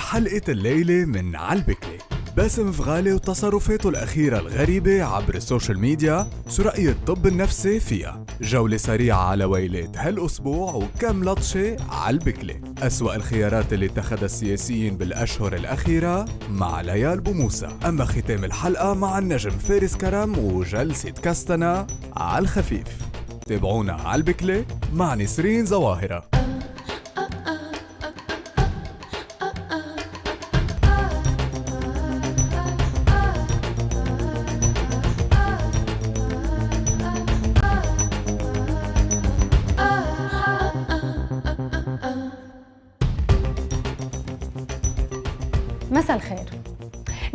بحلقة الليلة من عالبكلي باسم فغالي وتصرفاته الأخيرة الغريبة عبر السوشيال ميديا شو رأي الطب النفسي فيها جولة سريعة على ويلات هالأسبوع وكم لطشة عالبكلة أسوأ الخيارات اللي اتخذها السياسيين بالأشهر الأخيرة مع ليال بوموسى أما ختام الحلقة مع النجم فارس كرم وجلسة كستنا عالخفيف تابعونا عالبكلة مع نسرين زواهرة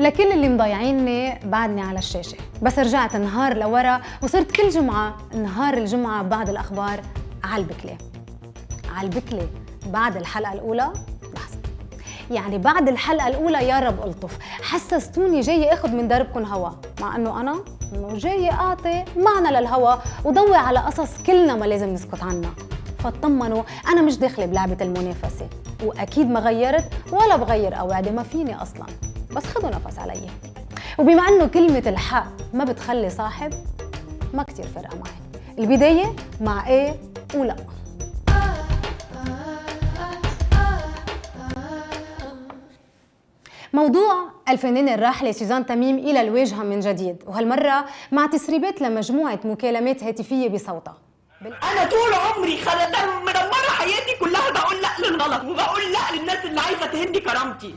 لكل اللي مضيعيني بعدني على الشاشة بس رجعت نهار لورا وصرت كل جمعة نهار الجمعة بعد الأخبار على البكلة على البكلة بعد الحلقة الأولى لحظة يعني بعد الحلقة الأولى يا رب ألطف حسستوني جاي أخذ من دربكم هوا مع أنه أنا أنه جاي أعطي معنى للهوا وضوي على قصص كلنا ما لازم نسكت عنها فاطمنوا أنا مش داخلة بلعبة المنافسة وأكيد ما غيرت ولا بغير قواعدي ما فيني أصلاً بس خدوا نفس علي وبما انه كلمه الحق ما بتخلي صاحب ما كتير فرقة معي البدايه مع ايه ولا موضوع الفنانة الراحلة سوزان تميم إلى الواجهة من جديد وهالمرة مع تسريبات لمجموعة مكالمات هاتفية بصوتها بال... أنا طول عمري خلت مدمرة حياتي كلها بقول لا للغلط وبقول لا للناس اللي عايزة تهدي كرامتي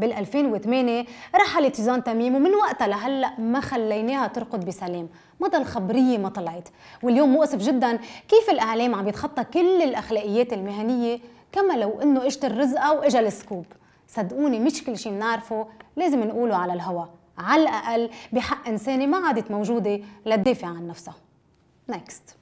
بال2008 رحلت جيزان تميم ومن وقتها لهلا ما خليناها ترقد بسلام مدى الخبريه ما طلعت واليوم مؤسف جدا كيف الاعلام عم يتخطى كل الاخلاقيات المهنيه كما لو انه اجت الرزقه واجا السكوب صدقوني مش كل شيء بنعرفه لازم نقوله على الهوا على الاقل بحق انسانه ما عادت موجوده لتدافع عن نفسها Next.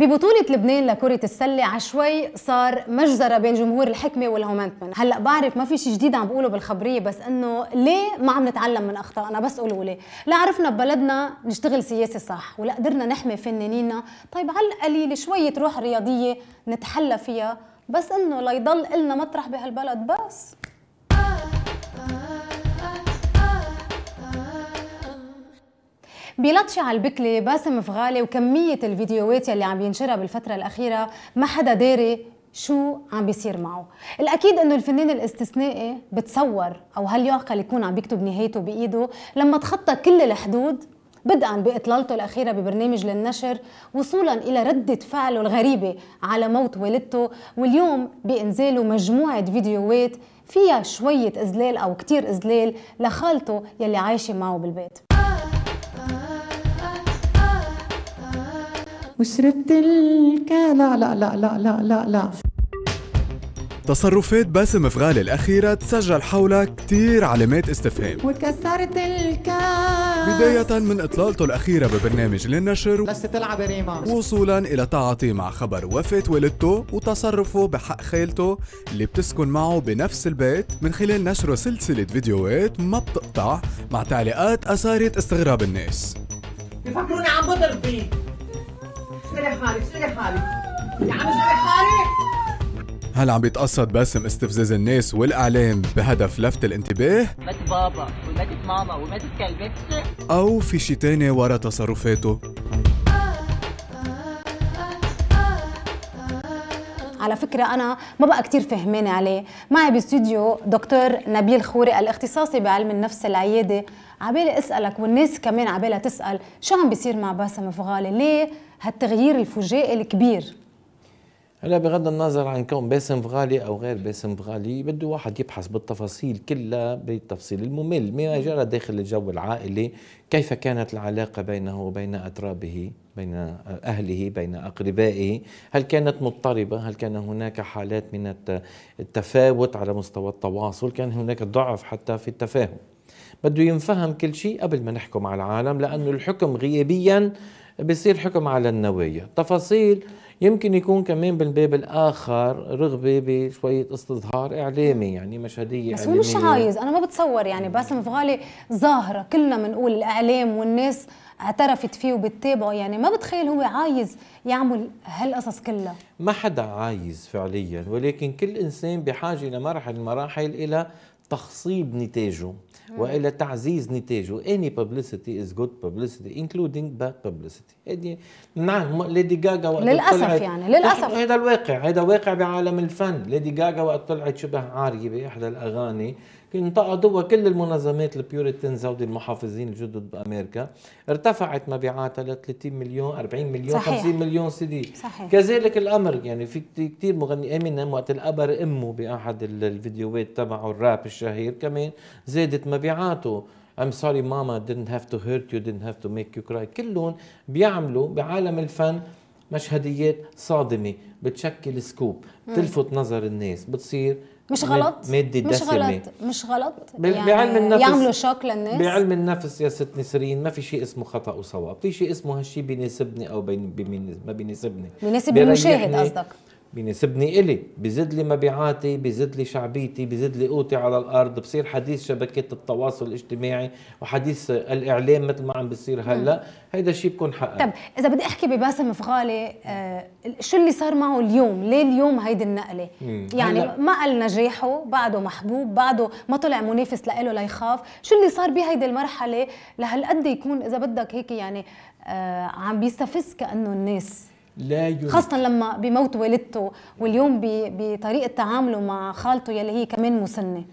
ببطولة لبنان لكرة السلة عشوي صار مجزرة بين جمهور الحكمة والهومنتمن، هلا بعرف ما في شيء جديد عم بقوله بالخبرية بس انه ليه ما عم نتعلم من اخطائنا بس قولوا لي، لا عرفنا ببلدنا نشتغل سياسة صح ولا قدرنا نحمي فنانينا، طيب على القليل شوية روح رياضية نتحلى فيها بس انه ليضل النا مطرح بهالبلد بس بلطش على البكلة باسم فغالي وكمية الفيديوهات يلي عم ينشرها بالفترة الأخيرة ما حدا داري شو عم بيصير معه الأكيد أنه الفنان الاستثنائي بتصور أو هل يعقل يكون عم بيكتب نهايته بإيده لما تخطى كل الحدود بدءا باطلالته الاخيره ببرنامج للنشر وصولا الى رده فعله الغريبه على موت والدته واليوم بانزاله مجموعه فيديوهات فيها شويه اذلال او كتير اذلال لخالته يلي عايشه معه بالبيت وشربت الكا لا لا لا لا لا لا لا تصرفات باسم فغالي الأخيرة تسجل حولها كتير علامات استفهام وكسرت الكاس بداية من إطلالته الأخيرة ببرنامج للنشر بس تلعب ريما وصولا إلى تعاطيه مع خبر وفاة والدته وتصرفه بحق خالته اللي بتسكن معه بنفس البيت من خلال نشره سلسلة فيديوهات ما بتقطع مع تعليقات أثارت استغراب الناس بفكروني عم بضرب فيه هل عم بيتقصد باسم استفزاز الناس والاعلام بهدف لفت الانتباه؟ بابا وماتت ماما وماتت او في شي تاني ورا تصرفاته؟ على فكره انا ما بقى كتير فهمانه عليه معي باستوديو دكتور نبيل خوري الاختصاصي بعلم النفس العياده عبالي اسالك والناس كمان عبالها تسال شو عم بيصير مع باسم فغالي ليه هالتغيير الفجائي الكبير هلا بغض النظر عن كون باسم فغالي او غير باسم فغالي بده واحد يبحث بالتفاصيل كلها بالتفصيل الممل ما جرى داخل الجو العائلي كيف كانت العلاقه بينه وبين اترابه بين اهله بين اقربائه هل كانت مضطربه هل كان هناك حالات من التفاوت على مستوى التواصل كان هناك ضعف حتى في التفاهم بده ينفهم كل شيء قبل ما نحكم على العالم لانه الحكم غيابيا بصير حكم على النوايا تفاصيل يمكن يكون كمان بالباب الاخر رغبه بشويه استظهار اعلامي يعني مشهديه بس هو مش عايز انا ما بتصور يعني باسم فغالي ظاهره كلنا بنقول الاعلام والناس اعترفت فيه وبتتابعه يعني ما بتخيل هو عايز يعمل هالقصص كلها ما حدا عايز فعليا ولكن كل انسان بحاجه لمرحله من المراحل الى تخصيب نتاجه والا آه. تعزيز نتاجه اني بابليستي از جود بابليستي انكلودينغ باد بابليستي هذه نعم ليدي غاغا للاسف يعني للاسف هذا الواقع هذا واقع بعالم الفن ليدي غاغا وقت طلعت شبه عاريه باحدى الاغاني انتقدوا كل المنظمات البيوريتنز هودي المحافظين الجدد بامريكا ارتفعت مبيعاتها ل 30 مليون 40 مليون صحيح. 50 مليون سي دي كذلك الامر يعني في كثير مغني امينيم نعم، وقت القبر امه باحد الفيديوهات تبعه الراب الشهير كمان زادت مبيعاته I'm sorry mama didn't have to hurt you didn't have to make you cry كلهم بيعملوا بعالم الفن مشهديات صادمه بتشكل سكوب بتلفت نظر الناس بتصير مش غلط مادة مش دسمة. غلط مش غلط يعني بعلم النفس يعملوا شوك للناس بعلم النفس يا ست نسرين ما في شيء اسمه خطا وصواب في شيء اسمه هالشيء بيناسبني او بين بمين ما بيناسبني بيناسب المشاهد قصدك بينسبني إلي بزد لي مبيعاتي بزد لي شعبيتي بزد لي قوتي على الأرض بصير حديث شبكات التواصل الاجتماعي وحديث الإعلام مثل ما عم بصير هلا هيدا الشيء بكون حقا طب إذا بدي أحكي بباسم فغالي آه شو اللي صار معه اليوم ليه اليوم هيدي النقلة مم. يعني هلأ. ما قال نجاحه بعده محبوب بعده ما طلع منافس لإله ليخاف شو اللي صار بهيدي المرحلة لهالقد يكون إذا بدك هيك يعني آه عم بيستفز كأنه الناس لا يمكن. خاصة لما بموت والدته واليوم بطريقة تعامله مع خالته يلي هي كمان مسنة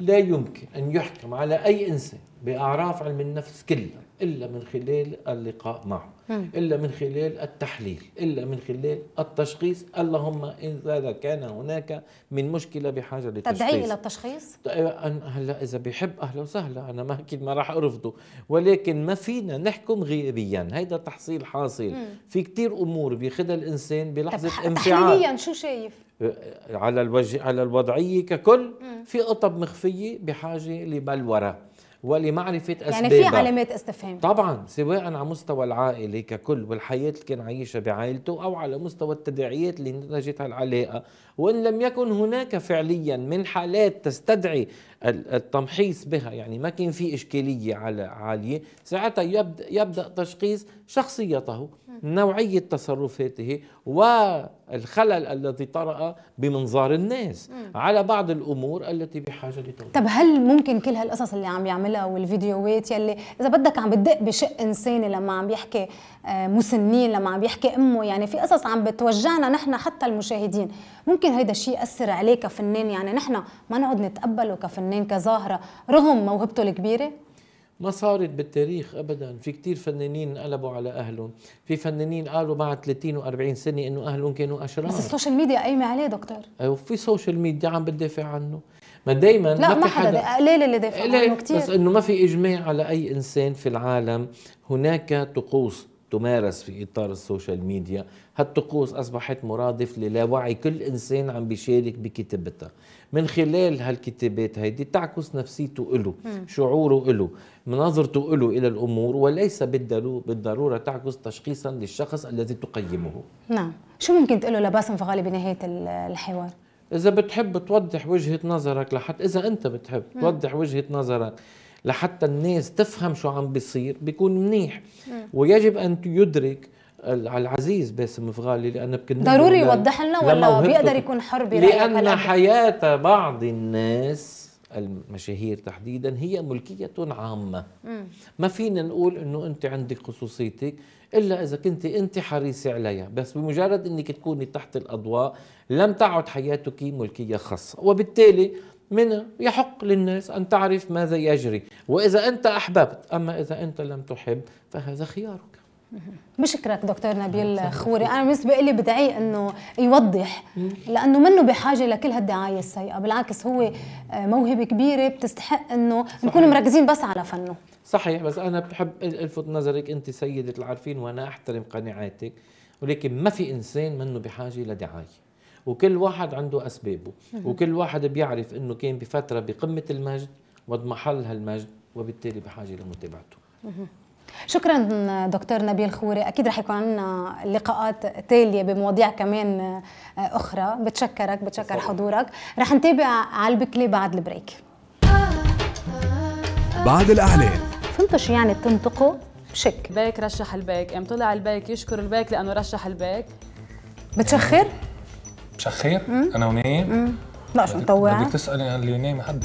لا يمكن أن يحكم على أي إنسان بأعراف علم النفس كلها إلا من خلال اللقاء معه مم. إلا من خلال التحليل إلا من خلال التشخيص اللهم إذا كان هناك من مشكلة بحاجة للتشخيص تدعي إلى التشخيص؟ أيوة، هلا إذا بيحب أهلا وسهلا أنا ما أكيد ما راح أرفضه ولكن ما فينا نحكم غيابيا هيدا تحصيل حاصل مم. في كتير أمور بياخذها الإنسان بلحظة انفعال تحليليا شو شايف؟ أه، على الوجه على الوضعية ككل في قطب مخفية بحاجة لبلورة ولمعرفة أسبابها يعني في علامات استفهام طبعا سواء على مستوى العائلة ككل والحياة اللي كان عايشها بعائلته أو على مستوى التداعيات اللي نتجت العلاقة وإن لم يكن هناك فعليا من حالات تستدعي التمحيص بها يعني ما كان في إشكالية على عالية ساعتها يبدأ, يبدأ تشخيص شخصيته نوعية تصرفاته والخلل الذي طرأ بمنظار الناس على بعض الأمور التي بحاجة لتوضيح طب هل ممكن كل هالقصص اللي عم يعملها والفيديوهات يلي إذا بدك عم بتدق بشق إنساني لما عم يحكي آه، مسنين لما عم يحكي أمه يعني في قصص عم بتوجعنا نحن حتى المشاهدين ممكن هيدا الشيء يأثر عليه كفنان يعني نحن ما نقعد نتقبله كفنان كظاهرة رغم موهبته الكبيرة ما صارت بالتاريخ ابدا في كتير فنانين انقلبوا على اهلهم في فنانين قالوا بعد 30 و40 سنه انه اهلهم كانوا اشرار بس السوشيال ميديا قايمه عليه دكتور وفي أيوة، سوشيال ميديا عم بتدافع عنه ما دائما لا ما, ما حدا قليل اللي دافع عنه كثير بس انه ما في اجماع على اي انسان في العالم هناك طقوس تمارس في إطار السوشيال ميديا هالطقوس أصبحت مرادف للاوعي كل إنسان عم بيشارك بكتابتها من خلال هالكتابات هيدي تعكس نفسيته إله شعوره إله نظرته إله إلى الأمور وليس بالضرورة تعكس تشخيصا للشخص الذي تقيمه نعم شو ممكن له لباسم فغالي بنهاية الحوار؟ إذا بتحب توضح وجهة نظرك لحتى إذا أنت بتحب توضح وجهة نظرك لحتى الناس تفهم شو عم بيصير بيكون منيح ويجب ان يدرك العزيز باسم فغالي لانه بكن ضروري يوضح لنا ولا بيقدر يكون حر لان حياه بعض الناس المشاهير تحديدا هي ملكية عامة ما فينا نقول انه انت عندك خصوصيتك الا اذا كنت انت حريصة عليها بس بمجرد انك تكوني تحت الاضواء لم تعد حياتك ملكية خاصة وبالتالي من يحق للناس أن تعرف ماذا يجري وإذا أنت أحببت أما إذا أنت لم تحب فهذا خيارك بشكرك دكتور نبيل خوري انا بالنسبه لي بدعي انه يوضح لانه منه بحاجه لكل هالدعايه السيئه بالعكس هو آه، موهبه كبيره بتستحق انه نكون مركزين بس على فنه صحيح بس انا بحب الفت نظرك انت سيده العارفين وانا احترم قناعاتك ولكن ما في انسان منه بحاجه لدعايه وكل واحد عنده اسبابه وكل واحد بيعرف انه كان بفتره بقمه المجد وبمحل هالمجد وبالتالي بحاجه لمتابعته شكرا دكتور نبيل خوري اكيد رح يكون عندنا لقاءات تاليه بمواضيع كمان آه، اخرى بتشكرك بتشكر حضورك رح نتابع على البكله بعد البريك بعد الاعلان فهمتوا شو يعني تنطقوا بشك بايك رشح البايك قام طلع البايك يشكر البايك لانه رشح البايك بتشخر مشخير انا ونايم لا شو مطوع طيب، بدك تسألي يعني عن اللي نايم حد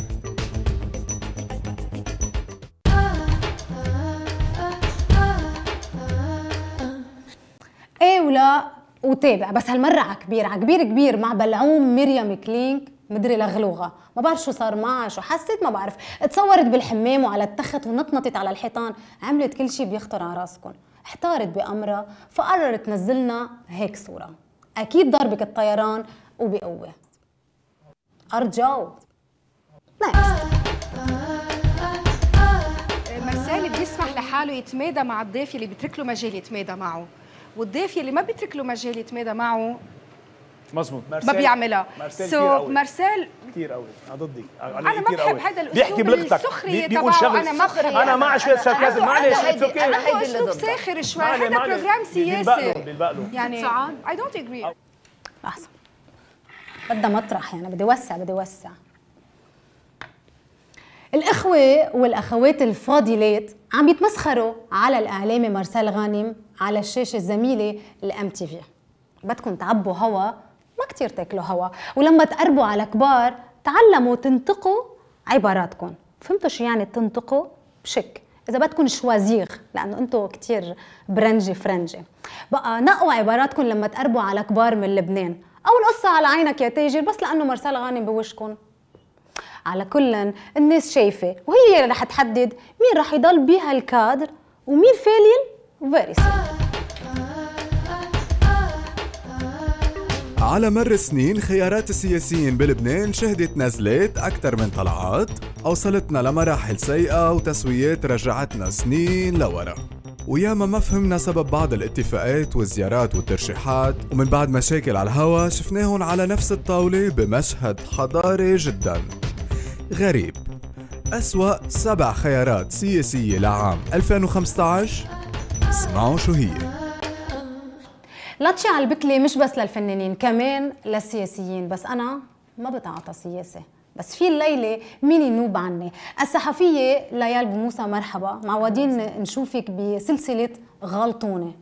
ايه ولا وتابع بس هالمرة على كبير على كبير كبير مع بلعوم مريم كلينك مدري لغلوغه ما بعرف شو صار معها شو حست ما بعرف اتصورت بالحمام وعلى التخت ونطنطت على الحيطان عملت كل شيء بيخطر على راسكم احتارت بأمرها فقررت تنزلنا هيك صوره اكيد ضربك الطيران وبقوه ارجو نيكست مرسالي بيسمح لحاله يتمادى مع الضيف اللي بيترك له مجال يتمادى معه والضيف اللي ما بيترك له مجال يتمادى معه مظبوط ما بيعملها سو مارسيل كثير قوي انا ضدك انا إيه ما بحب هذا الاسلوب بيحكي بلغتك بيقول شغل انا ما انا مع شويه ساركازم معلش اتس اوكي انا هيدي اسلوب ساخر شوي هذا بروجرام سياسي يعني اي دونت اجري لحظه بدها مطرح يعني بدي وسع بدي وسع الإخوة والأخوات الفاضلات عم يتمسخروا على الإعلامة مارسيل غانم على الشاشة الزميلة الام تي في بدكم تعبوا هوا كتير تاكلوا هوا ولما تقربوا على كبار تعلموا تنتقوا عباراتكم فهمتوا شو يعني تنطقوا بشك اذا بدكم شوازيغ لانه انتم كتير برنجي فرنجي بقى نقوا عباراتكم لما تقربوا على كبار من لبنان او القصه على عينك يا تاجر بس لانه مرسال غانم بوشكم على كل الناس شايفه وهي اللي رح تحدد مين رح يضل بهالكادر ومين فاليل وفيريسي على مر السنين خيارات السياسيين بلبنان شهدت نزلات أكثر من طلعات أوصلتنا لمراحل سيئة وتسويات رجعتنا سنين لورا وياما ما فهمنا سبب بعض الاتفاقات والزيارات والترشيحات ومن بعد مشاكل على الهوا شفناهم على نفس الطاولة بمشهد حضاري جدا غريب أسوأ سبع خيارات سياسية لعام 2015 اسمعوا شو هي لطشي على البكله مش بس للفنانين كمان للسياسيين بس انا ما بتعاطى سياسه بس في الليلة مين ينوب عني الصحفية ليال بموسى مرحبا معودين نشوفك بسلسلة غلطونة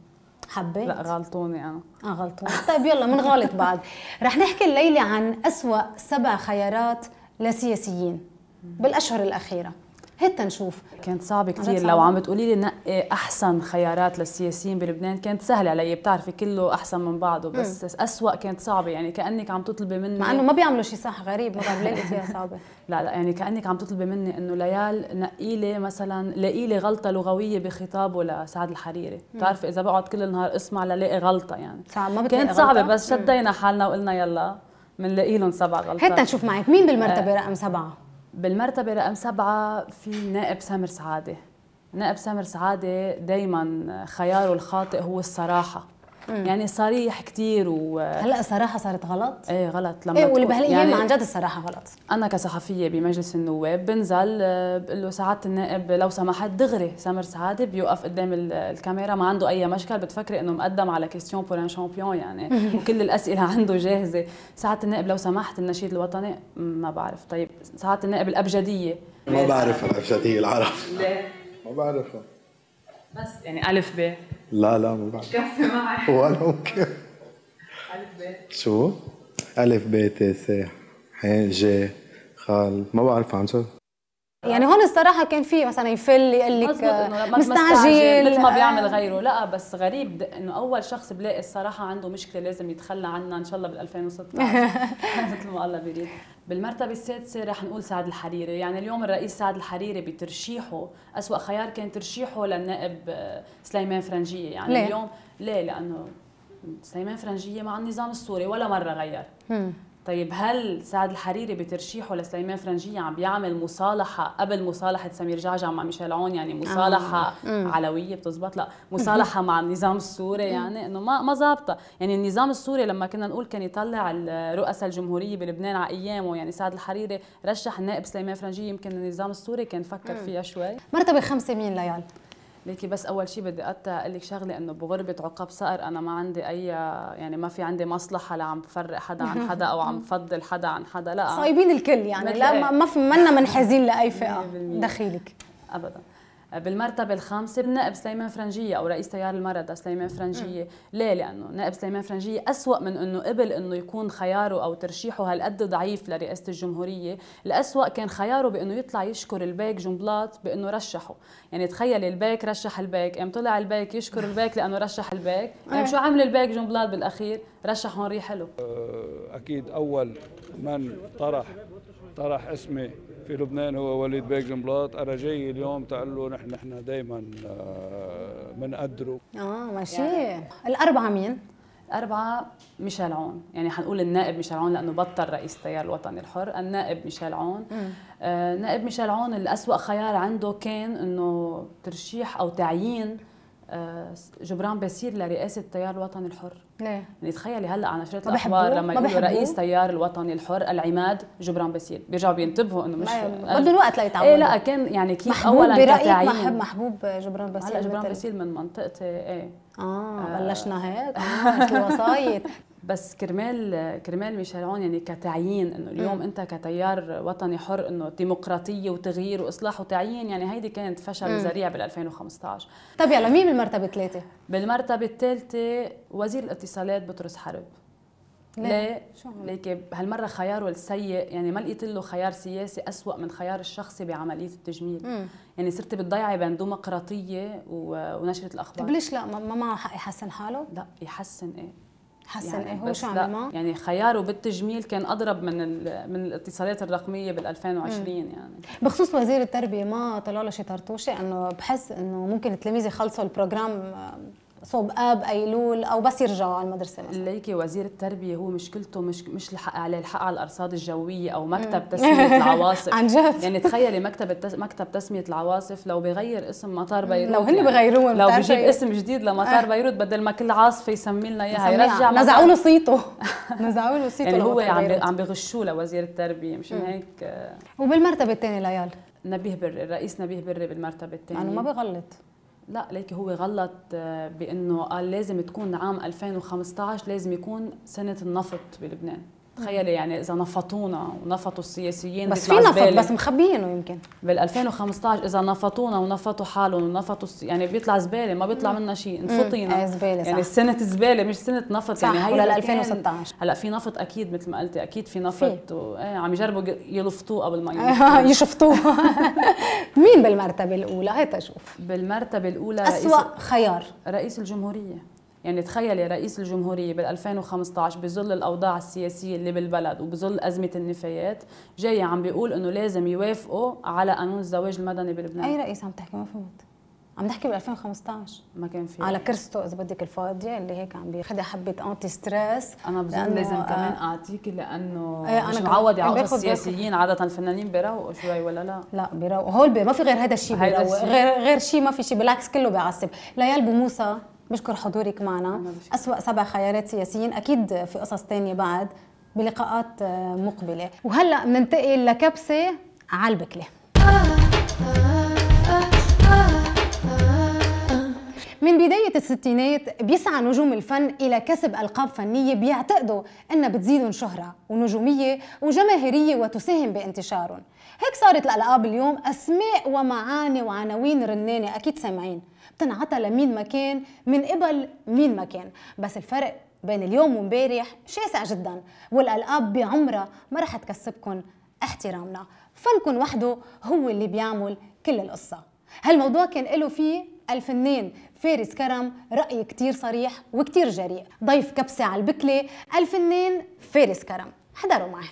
حبيت؟ لا غلطوني أنا آه, آه، غلطوني طيب يلا غلط بعد رح نحكي الليلة عن أسوأ سبع خيارات لسياسيين بالأشهر الأخيرة هتا نشوف كانت صعبه كثير لو عم بتقولي لي نقي احسن خيارات للسياسيين بلبنان كانت سهله علي بتعرفي كله احسن من بعضه بس مم. اسوأ كانت صعبه يعني كانك عم تطلبي مني مع انه ما بيعملوا شيء صح غريب بعرف ليه فيها صعبه لا لا يعني كانك عم تطلبي مني انه ليال نقي لي مثلا لاقي لي غلطه لغويه بخطابه لسعد الحريري بتعرفي اذا بقعد كل النهار اسمع للاقي غلطه يعني صعب ما كانت صعبه بس شدينا حالنا وقلنا يلا بنلاقي لهم سبع غلطات حتى نشوف معك مين بالمرتبه آه. رقم سبعه بالمرتبه رقم سبعه في نائب سامر سعاده نائب سامر سعاده دائما خياره الخاطئ هو الصراحه يعني صريح كثير و هلا الصراحه صارت غلط؟ ايه غلط لما ايه واللي بهالايام يعني عن جد الصراحه غلط انا كصحفيه بمجلس النواب بنزل بقول آه، له سعاده النائب لو سمحت دغري سمر سعاده بيوقف قدام الكاميرا ما عنده اي مشكل بتفكري انه مقدم على كيستيون بور ان شامبيون يعني وكل الاسئله عنده جاهزه سعاده النائب لو سمحت النشيد الوطني ما بعرف طيب سعاده النائب الابجديه ما بعرفها الابجديه العرب ليه؟ ما بعرفها بس يعني الف ب لا لا ما بعرف كفي معي ولا ممكن ألف شو؟ ألف ب ت س ح ج خال ما بعرف عن جد يعني هون الصراحه كان في مثلا يفل يقول لك مستعجل مثل ما بيعمل آه. غيره لا بس غريب انه اول شخص بلاقي الصراحه عنده مشكله لازم يتخلى عنها ان شاء الله بال 2016 مثل ما الله بيريد بالمرتبة السادسة رح نقول سعد الحريري يعني اليوم الرئيس سعد الحريري بترشيحه أسوأ خيار كان ترشيحه للنائب آه، سليمان فرنجية يعني ليه؟ اليوم ليه لأنه سليمان فرنجية مع النظام السوري ولا مرة غير طيب هل سعد الحريري بترشيحه لسليمان فرنجية عم بيعمل مصالحة قبل مصالحة سمير جعجع مع ميشيل عون يعني آه. مصالحة آه. علوية بتزبط لا مصالحة مع النظام السوري يعني انه ما ما ظابطة يعني النظام السوري لما كنا نقول كان يطلع الرؤساء الجمهورية بلبنان على ايامه يعني سعد الحريري رشح النائب سليمان فرنجية يمكن النظام السوري كان فكر فيها شوي مرتبة خمسة مين ليال؟ ليكي بس اول شيء بدي اقطع اقول لك شغله انه بغربه عقاب صقر انا ما عندي اي يعني ما في عندي مصلحه لا عم بفرق حدا عن حدا او عم بفضل حدا عن حدا لا صايبين الكل يعني لا ما في منا منحازين لاي فئه دخيلك ابدا بالمرتبة الخامسة النائب سليمان فرنجية أو رئيس تيار المرضى سليمان فرنجية م. ليه؟ لأنه نائب سليمان فرنجية أسوأ من أنه قبل أنه يكون خياره أو ترشيحه هالقد ضعيف لرئاسة الجمهورية الأسوأ كان خياره بأنه يطلع يشكر البيك جنبلاط بأنه رشحه يعني تخيل البيك رشح البيك قام طلع البيك يشكر البيك لأنه رشح البيك قام إيه. يعني شو عمل البيك جنبلاط بالأخير رشح هون ريحله أكيد أول من طرح طرح اسمي في لبنان هو وليد بيك جنبلاط انا جاي اليوم تقول له نحن نحن دائما بنقدره آه،, اه ماشي يعني. الاربعه مين؟ الأربعة ميشيل عون يعني حنقول النائب ميشيل عون لأنه بطل رئيس التيار الوطني الحر النائب ميشيل عون آه نائب ميشيل عون الأسوأ خيار عنده كان أنه ترشيح أو تعيين آه جبران باسيل لرئاسة التيار الوطني الحر ليه؟ يعني تخيلي هلا على نشرة الاخبار لما يقولوا رئيس تيار الوطني الحر العماد جبران باسيل بيرجعوا بينتبهوا انه مش أه. بده الوقت ليتعودوا ايه لا كان يعني كيف اولا كتعيين محب محبوب جبران باسيل هلا جبران باسيل من منطقتي ايه آه،, اه, بلشنا هيك آه بس كرمال كرمال ميشيل عون يعني كتعيين انه اليوم م. انت كتيار وطني حر انه ديمقراطيه وتغيير واصلاح وتعيين يعني هيدي كانت فشل ذريع بال 2015 طيب يلا مين بالمرتبه ثلاثه؟ بالمرتبه الثالثه وزير الاتصالات بطرس حرب ليه؟ شو ليك هالمرة خياره السيء يعني ما لقيت له خيار سياسي أسوأ من خيار الشخصي بعملية التجميل مم. يعني صرت بتضيعي بين ديمقراطية ونشرة الأخبار طيب ليش لا ما معه حق يحسن حاله؟ لا يحسن إيه حسن يعني إيه هو شو عمل يعني خياره بالتجميل كان اضرب من من الاتصالات الرقميه بال 2020 مم. يعني بخصوص وزير التربيه ما طلع له شي طرطوشه انه بحس انه ممكن التلاميذ يخلصوا البروجرام صوب اب ايلول او بس يرجعوا على المدرسه مثلا ليكي وزير التربيه هو مشكلته مش مش الحق عليه الحق على الارصاد الجويه او مكتب تسميه العواصف عن جد يعني تخيلي مكتب التس... مكتب تسميه العواصف لو بغير اسم مطار بيروت لو هن يعني. بغيروه لو بجيب اسم جديد لمطار آه. بيروت بدل ما كل عاصفه يسمي لنا اياها يرجع نزعوا له صيته نزعوا له صيته يعني هو عم عم بغشوه لوزير التربيه مشان هيك وبالمرتبه الثانيه ليال نبيه بري الرئيس نبيه بري بالمرتبه الثانيه انا ما بغلط لا ليك هو غلط آه، بانه قال لازم تكون عام 2015 لازم يكون سنه النفط بلبنان تخيلي يعني اذا نفطونا ونفطوا السياسيين بس في نفط بس مخبيينه يمكن بال 2015 اذا نفطونا ونفطوا حالهم ونفطوا يعني بيطلع زباله ما بيطلع منا شيء نفطينا إيه، زباله يعني صح. سنه زباله مش سنه نفط صح. يعني هي لل 2016 هلا في نفط اكيد مثل ما قلتي اكيد في نفط و... ايه عم يجربوا يلفطوه قبل ما يشفطوه مين بالمرتبه الاولى هي تشوف بالمرتبه الاولى اسوء خيار رئيس الجمهوريه يعني تخيلي رئيس الجمهورية بال2015 بظل الأوضاع السياسية اللي بالبلد وبظل أزمة النفايات جاي عم بيقول إنه لازم يوافقوا على قانون الزواج المدني بلبنان أي رئيس عم تحكي ما فهمت عم نحكي بال 2015 ما كان في على كرسته اذا بدك الفاضيه اللي هيك عم بياخذها حبه انتي ستريس انا بظن لازم آه كمان اعطيك لانه ايه انا معود يعوض السياسيين عاده الفنانين بيروقوا شوي ولا لا؟ لا بيروقوا هول ما في غير هذا الشيء غير غير شيء ما في شيء بالعكس كله بيعصب ليال بموسى بشكر حضورك معنا أسوأ سبع خيارات سياسيين أكيد في قصص تانية بعد بلقاءات آه، مقبلة وهلأ بننتقل لكبسة على البكله من بداية الستينات بيسعى نجوم الفن إلى كسب ألقاب فنية بيعتقدوا أنها بتزيدهم شهرة ونجومية وجماهيرية وتساهم بانتشارهم هيك صارت الألقاب اليوم أسماء ومعاني وعناوين رنانة أكيد سامعين بتنعطى لمين ما كان من قبل مين ما كان بس الفرق بين اليوم ومبارح شاسع جدا والألقاب بعمرها ما رح تكسبكن احترامنا فنكن وحده هو اللي بيعمل كل القصة هالموضوع كان له فيه الفنان فارس كرم رأي كتير صريح وكتير جريء ضيف كبسة على البكلة الفنان فارس كرم حضروا معي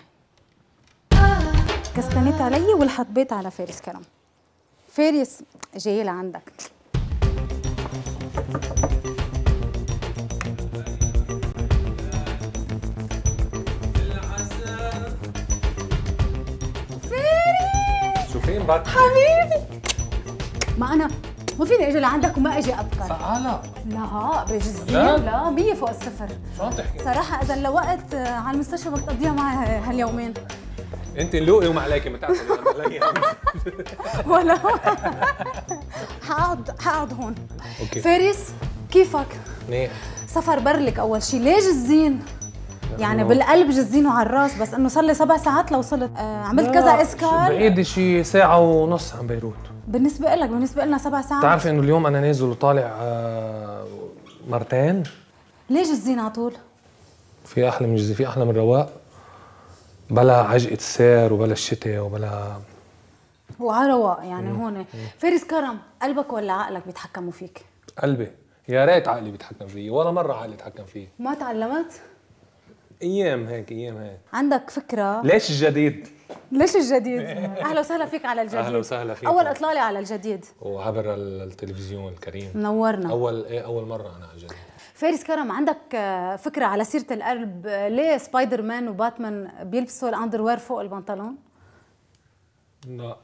كستنيت علي والحطبيت على فارس كرم فارس جاي لعندك فارس شو فين بعد حبيبي ما انا ما فيني اجي لعندك وما اجي ابقى لا لا بجزير لا 100 فوق الصفر شو عم تحكي؟ صراحه اذا لوقت آه، على المستشفى بتقضيها معي هاليومين انت لوقي وما عليكي متعتبه ولا حقعد حقعد هون اوكي فارس كيفك؟ منيح سفر برلك اول شيء ليه جزين؟ يعني أوه. بالقلب جزين وعلى الراس بس انه صار لي سبع ساعات لوصلت آه عملت كذا اسكال بعيد شي ساعه ونص عن بيروت بالنسبه لك بالنسبه لنا سبع ساعات بتعرفي انه اليوم انا نازل وطالع آه، مرتين ليش الزين على طول؟ في احلى من في احلى من رواق بلا عجقه السير وبلا الشتاء وبلا وعلى رواق يعني مم. هون فارس كرم قلبك ولا عقلك بيتحكموا فيك؟ قلبي يا ريت عقلي بيتحكم فيي ولا مره عقلي تحكم فيي ما تعلمت؟ ايام هيك ايام هيك عندك فكره ليش الجديد؟ ليش الجديد؟ اهلا وسهلا فيك على الجديد اهلا وسهلا فيك اول اطلاله على الجديد وعبر التلفزيون الكريم منورنا اول ايه اول مره انا على الجديد فارس كرم عندك فكره على سيره القلب ليه سبايدر مان وباتمان بيلبسوا الاندر وير فوق البنطلون؟ لا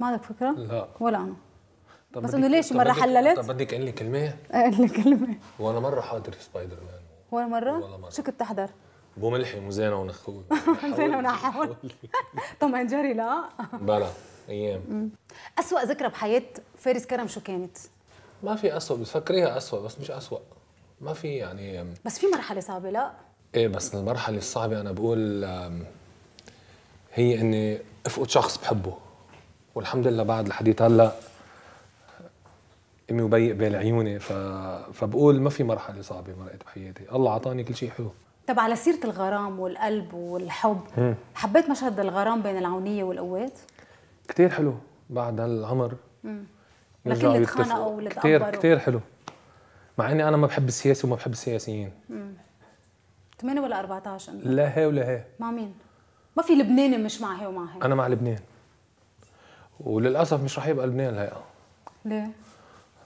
ما عندك فكره؟ لا ولا انا طب بس انه ليش مره حللت؟ طب بدك قلي كلمه؟ قلي كلمه ولا مره حاضر سبايدر مان ولا مرة؟ ولا مرة شو كنت تحضر؟ بو ملحي مزينه ونخول مزينه ونحول طبعا جاري لا بلا ايام اسوء ذكرى بحياه فارس كرم شو كانت؟ ما في اسوء بتفكريها اسوء بس مش اسوء ما في يعني بس في مرحله صعبه لا ايه بس المرحله الصعبه انا بقول هي اني افقد شخص بحبه والحمد لله بعد لحديت هلا امي وبي بين عيوني ف... فبقول ما في مرحله صعبه مرقت بحياتي الله اعطاني كل شيء حلو طب على سيرة الغرام والقلب والحب مم. حبيت مشهد الغرام بين العونية والقوات؟ كتير حلو بعد هالعمر لكن اللي اتخانقوا واللي كتير كتير حلو مع اني انا ما بحب السياسة وما بحب السياسيين 8 ولا 14 انت؟ لا هي ولا هي مع مين؟ ما في لبناني مش مع هي ومع هي انا مع لبنان وللاسف مش رح يبقى لبنان الهيئه ليه؟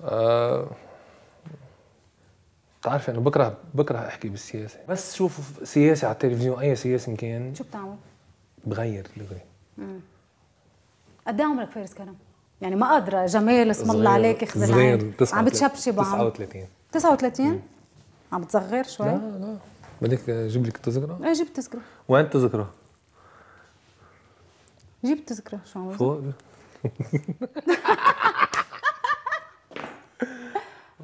آه بتعرفي يعني انا بكره بكره احكي بالسياسه بس شوف سياسي على التلفزيون اي سياسي كان شو بتعمل؟ بغير امم قد ايه عمرك فارس كرم؟ يعني ما قادره جمال اسم الله عليك خذ صغير عم بعض 39 39 عم بتصغر شوي؟ لا لا بدك اجيب لك تذكره؟ ايه جيب تذكره وين تذكره؟ جيب تذكره شو عم فوق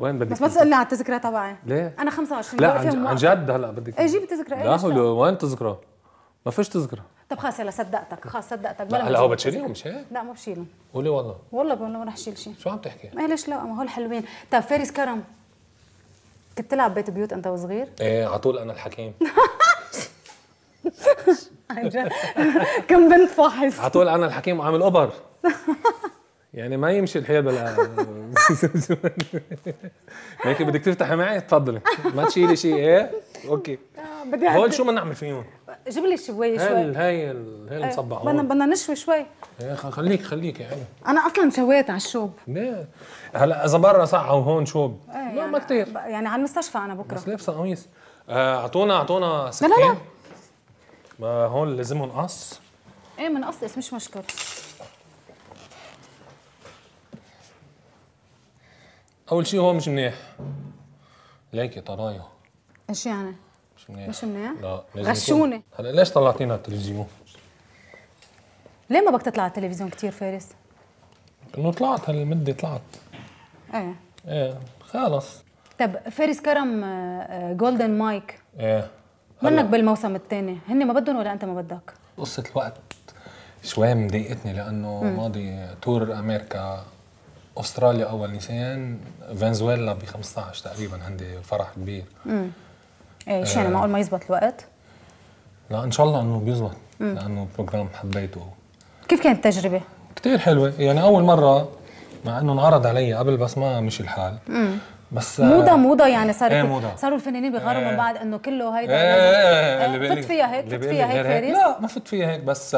وين بدك بس ما تسالني على التذكره تبعي ليه؟ انا 25 لا عن, جد هلا بدك ايه جيب التذكره ايه لا وين التذكره؟ ما فيش تذكره طب خلص يلا صدقتك خلص صدقتك لا هلا هو بتشيليهم مش هيك؟ لا ما بشيلهم قولي والله والله بقول ما رح شيل شيء شو عم تحكي؟ ما ليش لا ما هول حلوين طب فارس كرم كنت تلعب بيت بيوت انت وصغير؟ ايه على طول انا الحكيم عن جد كم بنت فاحص على طول انا الحكيم وعامل اوبر يعني ما يمشي الحيل بلا هيك بدك تفتحي معي تفضلي ما تشيلي شيء ايه اوكي آه، بدي هول شو بدنا نعمل فيهم؟ جيب لي شوي شوي هل هي هي آه، المصبعة بدنا بدنا نشوي شوي ايه خليك خليك يا عيني انا اصلا شويت على الشوب ليه؟ هلا اذا برا صح او هون شوب آه، يعني لا ما كثير يعني على المستشفى انا بكره بس لابسه قميص اعطونا اعطونا سكين لا لا لا هون لازمهم قص ايه من قص مش مشكله اول شيء هو مش منيح ليكي طرايه ايش يعني؟ مش منيح مش منيح؟ لا لازم غشوني هلا ليش طلعتينا على التلفزيون؟ ليه ما بدك تطلع على التلفزيون كثير فارس؟ انه طلعت هالمدة طلعت ايه ايه خلص طب فارس كرم جولدن آه، مايك آه، ايه منك بالموسم الثاني هن ما بدهم ولا انت ما بدك قصة الوقت شوي مضايقتني لانه ماضي تور امريكا استراليا اول نيسان فنزويلا ب 15 تقريبا عندي فرح كبير امم ايش يعني آه. معقول ما يزبط الوقت؟ لا ان شاء الله انه بيزبط لانه البروجرام حبيته كيف كانت التجربه؟ كثير حلوه يعني اول مره مع انه انعرض علي قبل بس ما مشي الحال مم. بس موضة آه، موضة يعني صارت ايه موضة. صاروا الفنانين بيغاروا ايه من بعض انه كله هيدا ايه ايه, إيه، فت فيها هيك فت فيها هيك فارس لا ما فت فيها هيك بس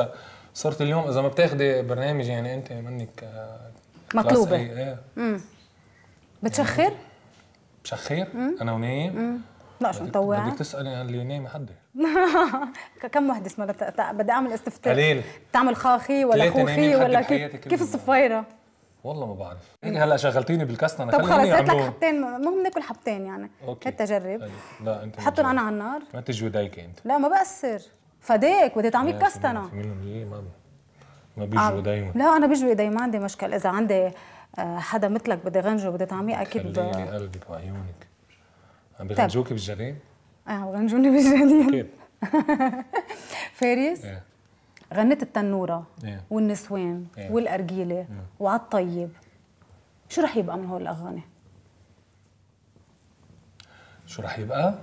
صرت اليوم اذا ما بتاخدي برنامج يعني انت منك آه، مطلوبه ايه, إيه. بتشخر؟ بشخر؟ انا ونايم؟ لا شو مطوعة بدك تسألي عن اللي نايم حدا كم وحدة اسمها بدي اعمل استفتاء قليل بتعمل خاخي ولا خوخي ولا كيف كيف الصفيرة؟ والله ما بعرف انت إيه، هلا شغلتيني بالكسنة طب خلص هات لك حبتين المهم ناكل حبتين يعني اوكي هات تجرب طيب. لا انت حطهم انا على النار ما تجوديكي انت لا ما بأثر فديك بدي تعمل كستنا ما بيجوا آه، دايما لا انا بيجوا ايدي ما عندي مشكل اذا عندي آه، حدا مثلك بدي غنجه بدي طعميه اكيد بدي خليني قلبك وعيونك عم بغنجوكي طيب. آه، ايه اه غنجوني بالجنين اكيد فارس غنيت غنت التنورة إيه. والنسوان إيه. والأرجيلة إيه. وعالطيب شو رح يبقى من هول الأغاني؟ شو رح يبقى؟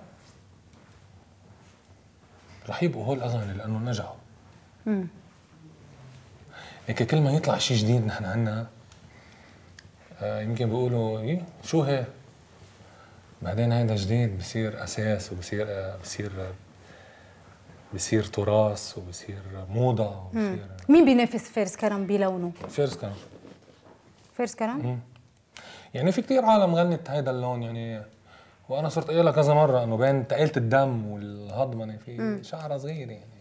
رح يبقوا هول الأغاني لأنه نجحوا هيك كل ما يطلع شيء جديد نحن عنا آه يمكن بيقولوا إيه شو هي بعدين هيدا جديد بصير اساس وبصير آه بصير آه بصير تراث وبصير موضه وبصير مين بينافس فارس كرم بلونه؟ فارس كرم فارس كرم؟ يعني في كثير عالم غنت هيدا اللون يعني وانا صرت قايلها كذا مره انه بين تقيله الدم والهضمه يعني في شعره صغيره يعني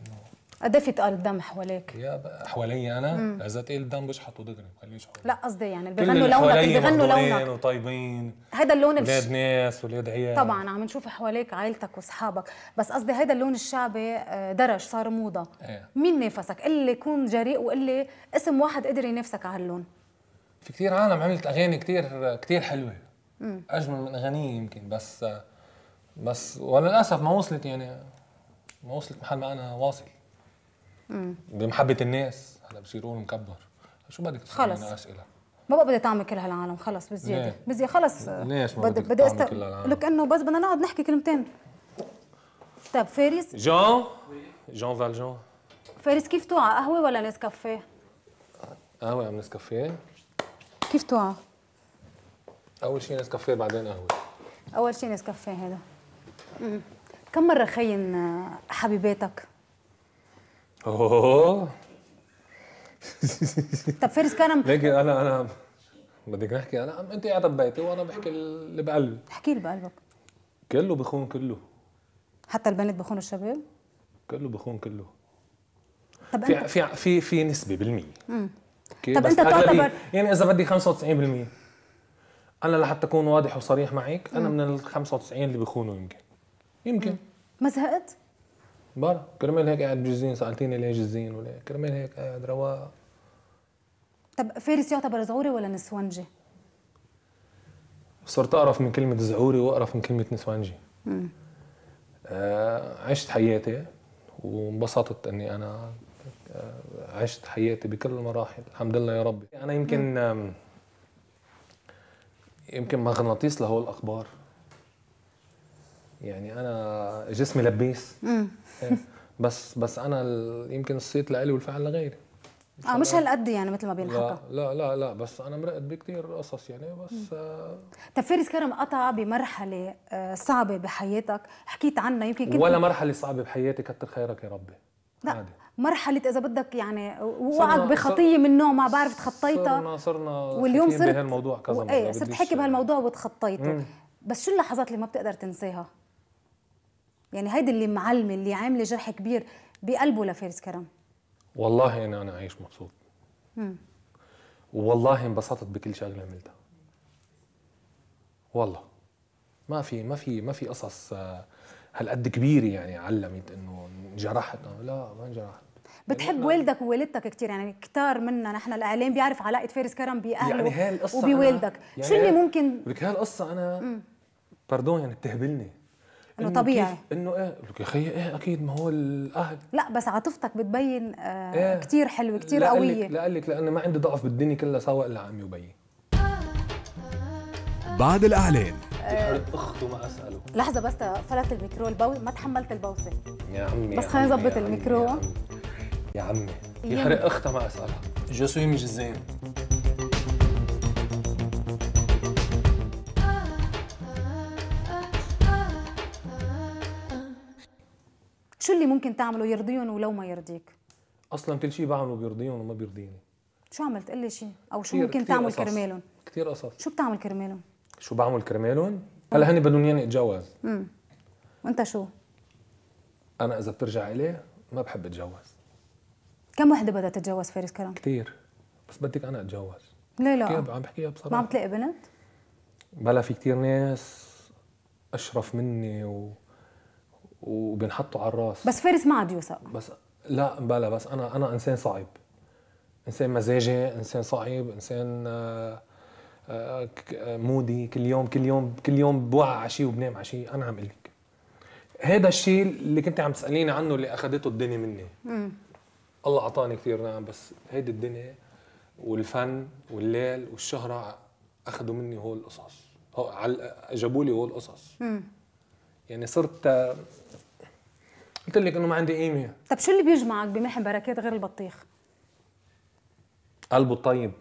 قد ايه تقال الدم حواليك؟ يا حواليا انا اذا تقل الدم دغري وضرب خليش حوالي لا قصدي يعني اللي بيغنوا لونك اللي بيغنوا لونك وطيبين هذا اللون ولاد ناس ولاد عيال طبعا عم نشوف حواليك عائلتك واصحابك بس قصدي هذا اللون الشعبي آه، درج صار موضه ايه. مين نافسك؟ لي كون جريء وقل لي اسم واحد قدر ينافسك على هاللون في كثير عالم عملت اغاني كثير كثير حلوه مم. اجمل من اغانيه يمكن بس بس وللاسف ما وصلت يعني ما وصلت محل ما انا واصل بمحبه الناس هلا بصير يقول مكبر شو بدك خلص اسئله ما بقى بدي طعمي كل هالعالم خلص بزياده بزياده خلص ليش ما بدك بدي است... لك انه بس بدنا نقعد نحكي كلمتين طيب فارس جون جون فالجون فارس كيف توعى قهوه ولا نسكافيه؟ قهوه ام نسكافيه؟ كيف توعى؟ اول شيء نسكافيه بعدين قهوه اول شيء نسكافيه هذا كم مره خين حبيباتك اوه طب فارس كرم ليك انا انا بدك نحكي انا انت قاعده ببيتي وانا بحكي اللي بقلبي احكي اللي بقلبك كله بخون كله حتى البنات بخون الشباب كله بخون كله طب في انت... في في في نسبه بالمية اوكي طب انت تعتبر يعني اذا بدي 95% انا لحتى اكون واضح وصريح معك انا مم. من ال 95 اللي بخونوا يمكن يمكن مم. ما زهقت؟ برا كرمال هيك قاعد بجزين سالتيني ليه جزين ولا كرمال هيك قاعد رواق طب فارس يعتبر زعوري ولا نسوانجي؟ صرت اقرف من كلمه زعوري واقرف من كلمه نسوانجي امم آه عشت حياتي وانبسطت اني انا آه، عشت حياتي بكل المراحل الحمد لله يا ربي انا يمكن مم. يمكن مغناطيس لهول الاخبار يعني انا جسمي لبيس مم. بس بس انا يمكن الصيت لإلي والفعل لغيري اه مش هالقد يعني مثل ما بينحكى لا لا لا بس انا مرقت بكثير قصص يعني بس آه طيب فارس كرم قطع بمرحله آه صعبه بحياتك حكيت عنها يمكن كنت ولا مرحله صعبه بحياتي كتر خيرك يا ربي لا عادي. مرحلة إذا بدك يعني وقعك بخطية من نوع ما بعرف تخطيتها صرنا صرنا واليوم صرت بهالموضوع كذا مرة ايه صرت حكي يعني. بهالموضوع وتخطيته بس شو اللحظات اللي ما بتقدر تنساها؟ يعني هيدي اللي معلمه اللي عامله جرح كبير بقلبه لفارس كرم والله انا انا عايش مبسوط امم والله انبسطت بكل شغله عملتها والله ما في ما في ما في قصص آه، هالقد كبيره يعني علمت انه انجرحت آه، لا ما انجرحت بتحب يعني والدك ووالدتك كثير يعني كثار منا نحن الاعلام بيعرف علاقه فارس كرم باهله يعني وبوالدك يعني شو اللي ممكن لك هالقصه انا باردون يعني بتهبلني انه طبيعي انه ايه قلت يا خيي ايه اكيد ما هو الاهل لا بس عاطفتك بتبين آه إيه؟ كثير حلوه كثير قويه لا قال لك لانه ما عندي ضعف بالدنيا كلها سواء الا عمي وبيي بعد الاعلان اخته ما اساله لحظه بس فلت الميكرو البو ما تحملت البوسه يا عمي بس خلينا نظبط الميكرو يا عمي يحرق اختها ما اسالها جو سوي زين شو اللي ممكن تعمله يرضيهم ولو ما يرضيك اصلا كل شيء بعمله بيرضيهم وما بيرضيني شو عملت قل لي شيء او شو ممكن تعمل كرمالهم كثير قصص شو بتعمل كرمالهم شو بعمل كرمالهم هلا هن بدهم ياني اتجوز امم وانت شو انا اذا بترجع الي ما بحب اتجوز كم وحده بدها تتجوز فارس كرم كثير بس بدك انا اتجوز ليه لا عم بحكيها بصراحه ما عم تلاقي بنت بلا في كثير ناس اشرف مني و وبنحطوا على الراس بس فارس ما عاد يوثق بس لا بلا بس انا انا انسان صعب انسان مزاجي انسان صعب انسان آه، آه، آه، مودي كل يوم كل يوم كل يوم بوعى على شيء وبنام على شيء انا عم اقول لك هذا الشيء اللي كنت عم تساليني عنه اللي اخذته الدنيا مني مم. الله اعطاني كثير نعم بس هيدي الدنيا والفن والليل والشهره اخذوا مني هول القصص جابوا لي هول القصص يعني صرت قلت لك انه ما عندي قيمه طب شو اللي بيجمعك بملح بركات غير البطيخ؟ قلبه الطيب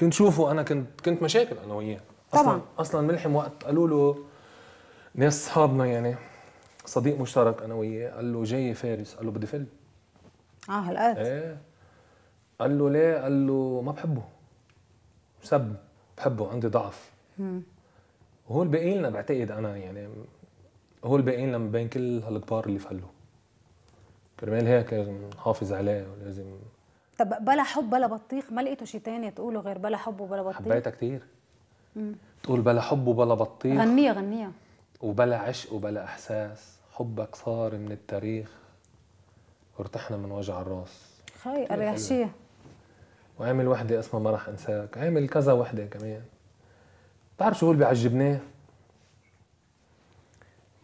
كنت شوفه انا كنت كنت مشاكل انا وياه طبعا. اصلا ملحم وقت قالوا له ناس اصحابنا يعني صديق مشترك انا وياه قال له جاي فارس قال له بدي فل اه هالقد ايه قال له ليه؟ قال له ما بحبه سب بحبه عندي ضعف مم. وهو الباقي لنا بعتقد انا يعني هو الباقي لنا بين كل هالكبار اللي فلوا كرمال هيك لازم نحافظ عليه ولازم طب بلا حب بلا بطيخ ما لقيتوا شيء تاني تقولوا غير بلا حب وبلا بطيخ حبيتها كثير تقول بلا حب وبلا بطيخ غنيها غنيها وبلا عشق وبلا احساس حبك صار من التاريخ وارتحنا من وجع الراس خي اريح شيء وعامل وحده اسمها ما راح انساك عامل كذا وحده كمان بتعرف شو اللي بيعجبني؟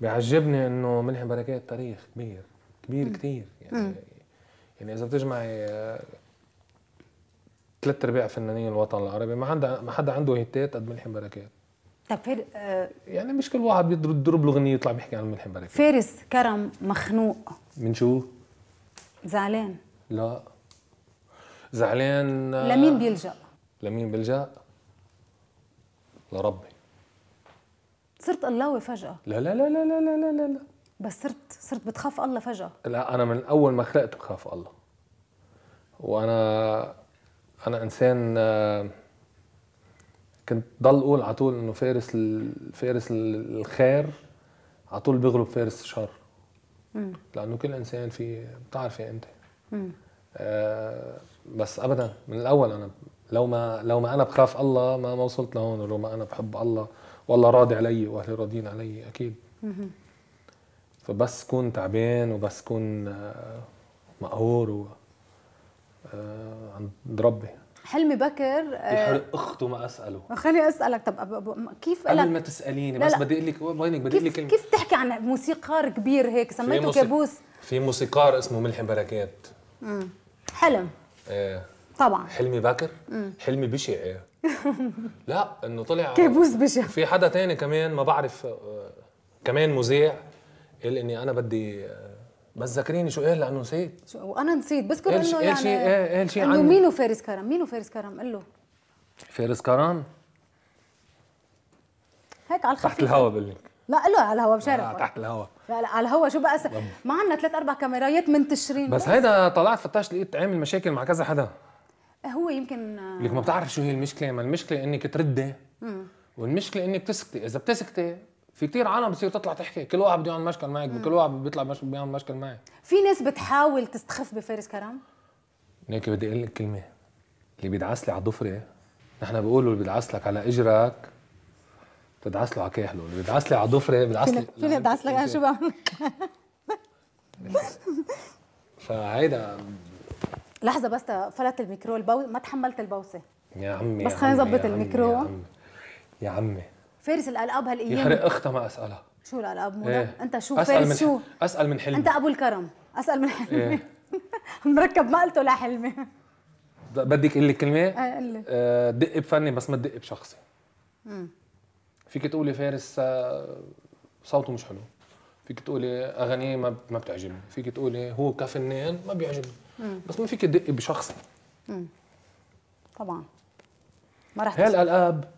بيعجبني انه ملح بركات تاريخ كبير كبير مم. كتير يعني مم. يعني اذا بتجمعي ثلاث آه، ارباع فنانين الوطن العربي ما حدا ما حدا عنده هيتات قد ملحم بركات طب فارس آه يعني مش كل واحد بيضرب له اغنيه يطلع بيحكي عن ملحم بركات فارس كرم مخنوق من شو؟ زعلان لا زعلان آه، لمين بيلجأ؟ لمين بيلجأ؟ لربي صرت قلاوي فجاه لا لا لا لا لا لا لا لا بس صرت صرت بتخاف الله فجاه لا انا من اول ما خلقت بخاف الله وانا انا انسان آه، كنت ضل اقول على طول انه فارس فارس الخير على طول بيغلب فارس الشر لانه كل انسان في بتعرفي انت آه بس ابدا من الاول انا لو ما لو ما انا بخاف الله ما ما وصلت لهون ولو ما انا بحب الله والله راضي علي واهلي راضيين علي اكيد فبس كون تعبان وبس كون آه، مقهور و آه، عند ربي حلمي بكر آه، يحرق اخته ما اساله خليني اسالك طب أب... أب... كيف قبل ما تساليني لا بس لا. بدي اقول لك وينك بدي اقول لك كيف تحكي عن موسيقار كبير هيك سميته كابوس في موسيقار اسمه ملحم بركات امم حلم ايه طبعا حلمي باكر حلمي بشع لا انه طلع كابوس بشع في حدا تاني كمان ما بعرف آه، كمان مذيع قال اني انا بدي آه، بس ذكريني شو قال لانه نسيت وانا نسيت بذكر انه يعني قال شيء قال شيء عنه مين فارس كرم مين فارس كرم قال له فارس كرم هيك على الخفيف تحت الهوا بقول لك لا له على الهوا بشرف آه تحت الهوا لا لا على الهوا شو بقى ما عندنا ثلاث اربع كاميرات منتشرين بس, بس هيدا طلعت فتشت لقيت عامل مشاكل مع كذا حدا هو يمكن لك ما بتعرف شو هي المشكله ما المشكله انك تردي والمشكله انك تسكتي اذا بتسكتي في كثير عالم بتصير تطلع تحكي كل واحد بده يعمل مشكل معك كل واحد بيطلع بيعمل مشكل معك في ناس بتحاول تستخف بفارس كرم هيك بدي اقول لك كلمه اللي بيدعس لي على ضفري نحن بقولوا اللي بيدعس لك على اجرك بتدعس له على كاهله اللي بيدعس لي على ضفري بيدعس لي فيني ادعس لك انا شو بعمل فهيدا لحظه بس فلت الميكرو البو... ما تحملت البوسه يا عمي بس خلينا نظبط الميكرو يا عمي, يا عمي. فارس الالقاب هالايام يحرق اختها ما اسالها شو الالقاب مو إيه؟ انت شو أسأل فارس شو؟ اسال من حلمي انت ابو الكرم اسال من حلمي إيه؟ مركب قلته لحلمي بدك اقول لك كلمه؟ ايه قول آه، دق بفني بس ما تدق بشخصي امم فيك تقولي فارس آه، صوته مش حلو فيك تقولي اغانيه ما بتعجبني فيك تقولي هو كفنان ما بيعجبني بس ما فيك تدقي بشخص طبعا ما راح هي الالقاب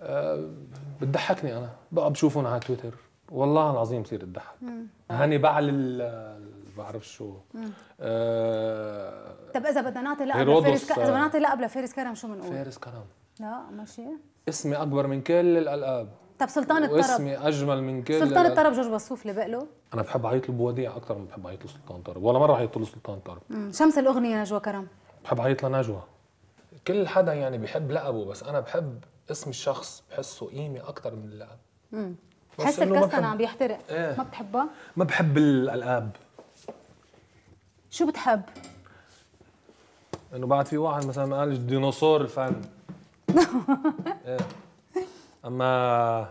أه بتضحكني انا بقى بشوفهم على تويتر والله العظيم بصير تضحك هاني بعل ال بعرف شو آه طب اذا بدنا نعطي لقب لفارس كرم اذا بدنا آه، نعطي لقب لفارس كرم شو بنقول؟ فارس كرم لا ماشي اسمي اكبر من كل الالقاب طب سلطان الطرب واسمي اجمل من كل سلطان الطرب جورج بصوف اللي بقله انا بحب اعيط له بوديع اكثر من بحب اعيط له سلطان طرب ولا مره عيطت له سلطان طرب شمس الاغنيه نجوى كرم بحب اعيط لنجوى كل حدا يعني بحب لقبه بس انا بحب اسم الشخص بحسه قيمه اكثر من اللقب امم بحس الكستنا عم بيحترق إيه؟ ما بتحبها؟ ما بحب الالقاب شو بتحب؟ انه بعد في واحد مثلا قال ديناصور الفن ايه اما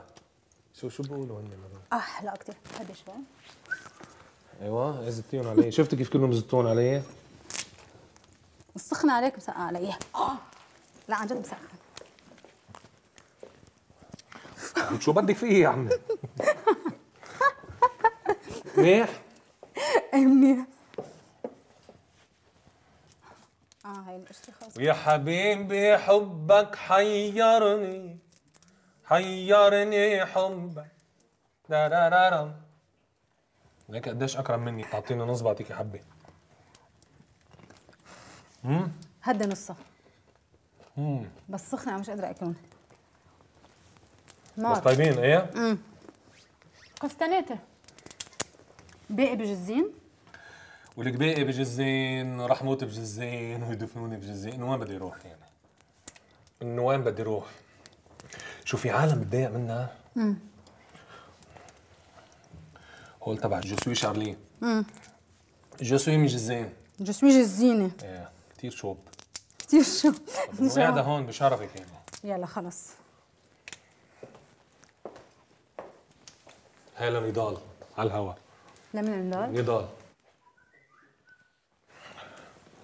شو شو بيقولوا هن احلى آه، كثير هدي شوي ايوه زتيهم علي شفتي كيف كلهم زتون علي السخنة عليك مسقعة علي آه، لا عن جد مسقعة شو بدك فيه يا عمي منيح؟ ايه منيح اه هي خلص يا حبيبي حبك حيرني حيرني حبك لا ليك قديش اكرم مني تعطيني نص بعطيكي حبه امم هدي نصها امم بس سخنه مش قادره اكلهم نار بس طيبين ايه امم قسطنطه باقي بجزين ولك باقي بجزين رح موت بجزين ويدفنوني بجزين انه وين بدي اروح يعني انه وين بدي اروح شوفي عالم بتضايق منها امم هول تبع جوسوي شارلي امم جوسوي جزين جوسوي جزينه ايه كثير شوب كثير شوب قاعدة هون بشرفك يعني يلا خلص هاي لنضال على الهوا لمين نضال؟ نضال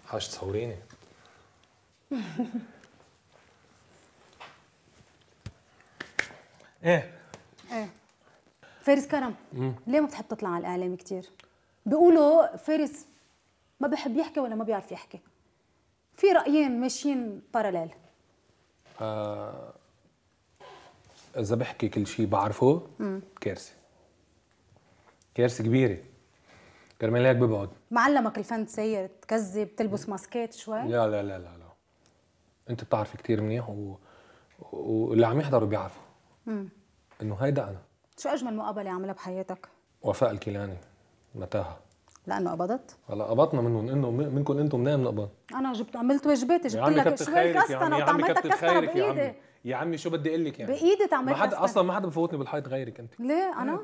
حاج تصوريني ايه ايه فارس كرم مم. ليه ما بتحب تطلع على الاعلام كثير؟ بيقولوا فارس ما بحب يحكي ولا ما بيعرف يحكي في رايين ماشيين باراليل آه اذا بحكي كل شيء بعرفه كارثه كارثه كبيره كرمال هيك ببعد معلمك الفن تسير تكذب تلبس ماسكات شوي لا لا لا لا لا انت بتعرفي كثير منيح و... واللي عم يحضروا بيعرفوا مم. انه هيدا انا شو اجمل مقابله عملها بحياتك؟ وفاء الكيلاني متاهه لانه قبضت؟ هلا قبضنا منهم انه منكم انتم منين بنقبض؟ انا جبت عملت واجباتي جبت لك شوي وعملت لك كستنه بايدي يا عمي شو بدي اقول لك يعني بايدي طعمتها ما حدا اصلا ما حدا بفوتني بالحيط غيرك انت ليه انا؟ إيه.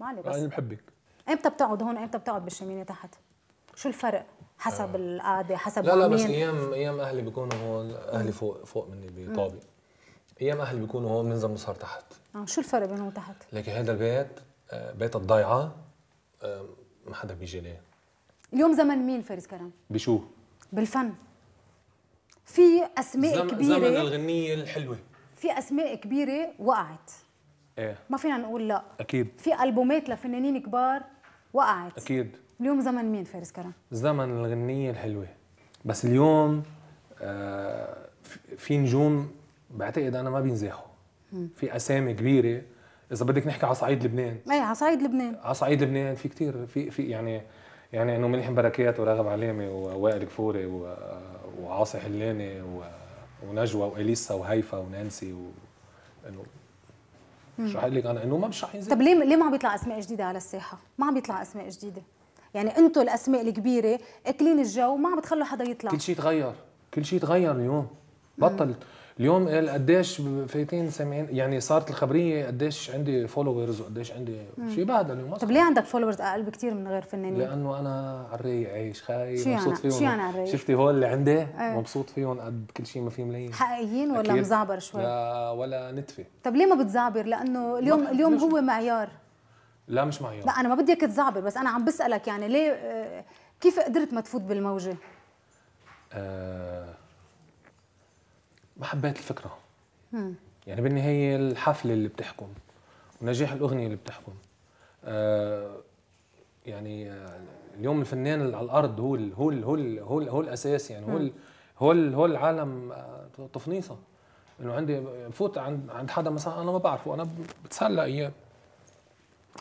ما عليك بس انا بحبك امتى بتقعد هون امتى بتقعد بالشمينه تحت؟ شو الفرق؟ حسب آه. القعده حسب لا لا بس ايام ايام اهلي بيكونوا هون اهلي فوق فوق مني بطابق ايام اهل بيكونوا هون بننزل بنسهر تحت اه شو الفرق بينهم وتحت؟ لكن هذا البيت آه، بيت الضيعه آه، ما حدا بيجي ليه اليوم زمن مين فارس كرم؟ بشو؟ بالفن في اسماء زم... كبيره زمن الغنيه الحلوه في اسماء كبيره وقعت ايه ما فينا نقول لا اكيد في البومات لفنانين كبار وقعت اكيد اليوم زمن مين فارس كرم؟ زمن الغنيه الحلوه بس اليوم آه في نجوم بعتقد انا ما بينزاحوا في اسامي كبيره اذا بدك نحكي على صعيد لبنان اي على صعيد لبنان على صعيد لبنان في كثير في في يعني يعني انه ملحم بركات ورغب علامه ووائل كفوري وعاصي حلاني ونجوى واليسا وهيفا ونانسي و... انه شو رح لك انا انه ما مش رح ينزل طيب ليه ليه ما عم بيطلع اسماء جديده على الساحه؟ ما عم بيطلع اسماء جديده يعني انتم الاسماء الكبيره اكلين الجو ما عم بتخلوا حدا يطلع كل شيء تغير كل شيء تغير اليوم مم. اليوم قديش فايتين سامعين يعني صارت الخبريه قديش عندي فولورز وقديش عندي شيء بعد اليوم طيب ليه عندك فولورز اقل بكثير من غير فنانين؟ لانه انا عالري عايش خاي مبسوط يعني؟ فيهم شو يعني عالري؟ شفتي هول اللي عندي ايه. مبسوط فيهم قد كل شيء ما في ملايين حقيقيين ولا مزعبر شوي؟ لا ولا نتفه طب ليه ما بتزعبر؟ لانه اليوم اليوم هو معيار لا مش معيار لا انا ما بدي اياك تزعبر بس انا عم بسالك يعني ليه آه، كيف قدرت ما تفوت بالموجه؟ آه ما حبيت الفكره مم. يعني بالنهايه الحفله اللي بتحكم ونجاح الاغنيه اللي بتحكم آه يعني آه، اليوم الفنان اللي على الارض هو الـ هو الـ هو الـ هو, الـ هو الاساس يعني هو هو هو العالم آه، تفنيصه انه عندي بفوت عند عند حدا مثلا انا ما بعرفه انا بتسلى اياه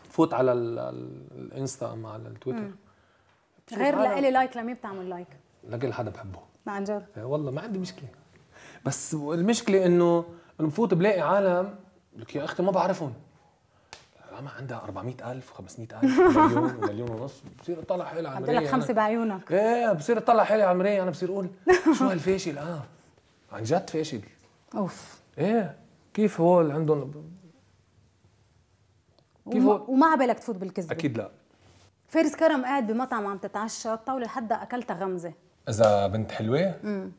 بفوت على الانستا اما على التويتر غير لإلي لايك لمين بتعمل لايك؟ لكل حدا بحبه عن جد؟ إيه والله ما عندي مشكله بس المشكله انه بفوت بلاقي عالم لك يا اختي ما بعرفهم ما عندها 400000 500000 مليون مليون ونص بصير اطلع حالي على المرايه عم لك خمسه بعيونك ايه بصير اطلع حالي على المرايه انا بصير اقول شو هالفاشل اه عن جد فاشل اوف ايه كيف هول عندهم كيف هول وما على بالك تفوت بالكذب اكيد لا فارس كرم قاعد بمطعم عم تتعشى الطاوله لحدها اكلتها غمزه اذا بنت حلوه؟ امم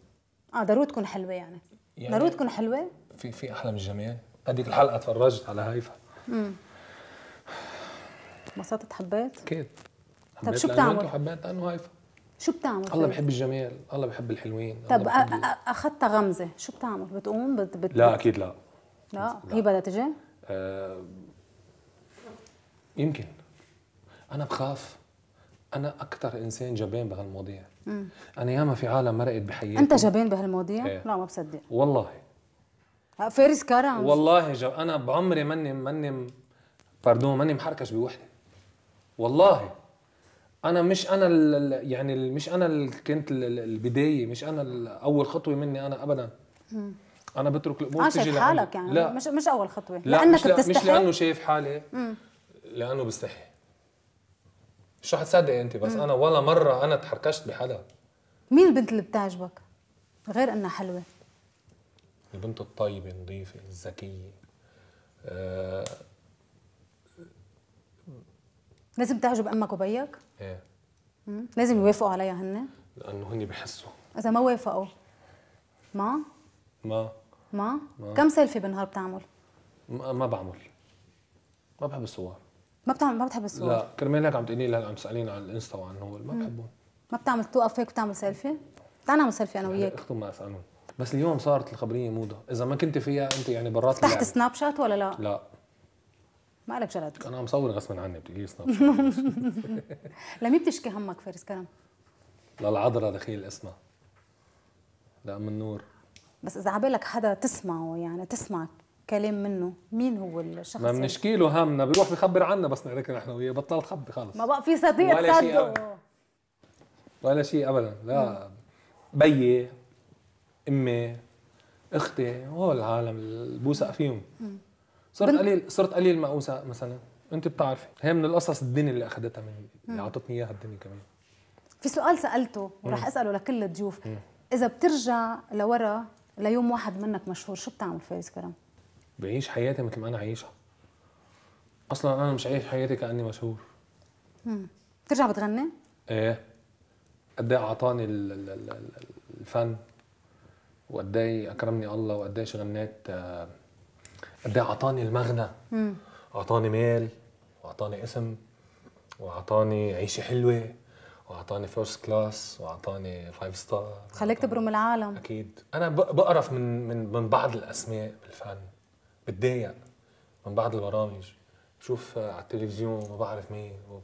اه ضروري تكون حلوه يعني, يعني ضروري تكون حلوه في في احلى من الجمال هذيك الحلقه تفرجت على هيفا امم انبسطت حبيت؟ اكيد طب شو بتعمل؟ حبيت لانه هيفا شو بتعمل؟ الله بحب الجمال، الله بحب الحلوين طب اخذتها غمزه، شو بتعمل؟ بتقوم؟ بت... بت... لا اكيد لا لا, لا. هي بدها تجي؟ آه... يمكن انا بخاف انا اكثر انسان جبان بهالمواضيع انا ياما في عالم مرقت بحياتي انت جبان بهالمواضيع؟ ايه. لا ما بصدق والله فارس كرم والله جب... انا بعمري ماني ماني باردون ماني محركش بوحده والله انا مش انا ال... يعني مش انا اللي كنت البدايه مش انا اول خطوه مني انا ابدا مم. انا بترك الامور تجي حالك يعني لا. مش مش اول خطوه لا لانك مش لا... بتستحي مش لانه شايف حالي مم. لانه بستحي مش رح تصدقي انت بس انا ولا مره انا تحركشت بحدا مين البنت اللي بتعجبك؟ غير انها حلوه البنت الطيبه النظيفه الذكيه آه... لازم تعجب امك وبيك؟ ايه لازم يوافقوا عليها هن؟ لانه هن بحسوا اذا ما وافقوا ما؟ ما ما؟ كم سيلفي بالنهار بتعمل؟ ما, ما بعمل ما بحب الصور ما بتعمل ما بتحب الصور لا كرمال هيك عم تقولي لي عم تساليني عن الانستا وعن هول ما بحبهم ما بتعمل توقف هيك وتعمل سيلفي؟ تعال نعمل سيلفي انا وياك اختم ما اسالهم بس اليوم صارت الخبريه موضه اذا ما كنت فيها انت يعني برات فتحت سناب شات ولا لا؟ لا ما لك جلد انا عم صور غصبا عني بتلاقيه سناب شات لمين بتشكي همك فارس كرم؟ للعذراء دخيل اسمها لأم النور بس اذا عبالك حدا تسمعه يعني تسمعك كلام منه مين هو الشخص ما بنشكي له همنا بيروح بخبر عنا بس نعرف نحن وياه بطل خبي خلص ما بقى في صديق ولا صدق ولا شيء ابدا لا بيي امي اختي هول العالم اللي بوثق فيهم صرت قليل صرت قليل ما اوثق مثلا انت بتعرفي هي من القصص الدنيا اللي اخذتها من اللي اعطتني اياها الدنيا كمان في سؤال سالته وراح اساله لكل الضيوف اذا بترجع لورا ليوم واحد منك مشهور شو بتعمل فايز كرم بعيش حياتي مثل ما انا عايشها اصلا انا مش عايش حياتي كاني مشهور امم بترجع بتغني؟ ايه قد ايه اعطاني الفن وقد ايه اكرمني الله وقد ايش غنيت آه، قد ايه اعطاني المغنى اعطاني مال واعطاني اسم واعطاني عيشه حلوه واعطاني فيرست كلاس واعطاني فايف ستار خليك تبرم العالم اكيد انا بقرف من من من بعض الاسماء بالفن بتضايق من بعض البرامج بشوف على التلفزيون ما بعرف مين و...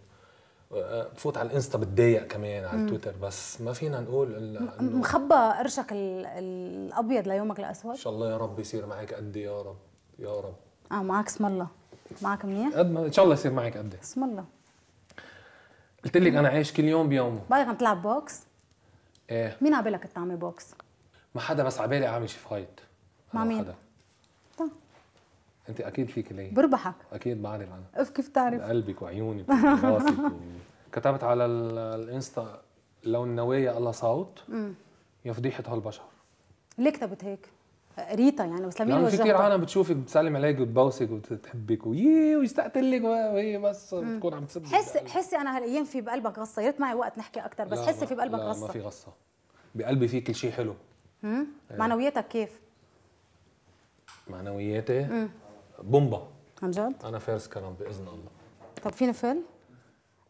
بفوت على الانستا بتضايق كمان على التويتر بس ما فينا نقول الا مخبى قرشك الابيض ليومك الاسود ان شاء الله يا رب يصير معك قد إيه يا رب يا رب اه معك اسم الله معك منيح؟ قد ما ان شاء الله يصير معك قد إيه. اسم الله قلت لك انا عايش كل يوم بيومه بالك عم تلعب بوكس؟ ايه مين عبالك تعمل بوكس؟ ما حدا بس عبالي اعمل شي فايت مع مين؟ حدا انت اكيد فيك ليه بربحك اكيد بعرف انا كيف تعرف؟ قلبك وعيونك وراسك كتبت على الانستا لو النوايا الله صوت يا فضيحه هالبشر ليه كتبت هيك؟ ريتا يعني بس لمين في كثير عالم بتشوفك بتسلم عليك وبتبوسك وبتحبك ويي ويستقتلك وهي بس بتكون عم تسب حسي يعني. حسي انا هالايام في بقلبك غصه يا ريت معي وقت نحكي اكثر بس حسي في بقلبك غصه لا ما في غصه بقلبي في كل شيء حلو إيه. معنوياتك كيف؟ معنوياتي؟ بومبا عن جد؟ انا فارس كرم باذن الله طب فينا فل؟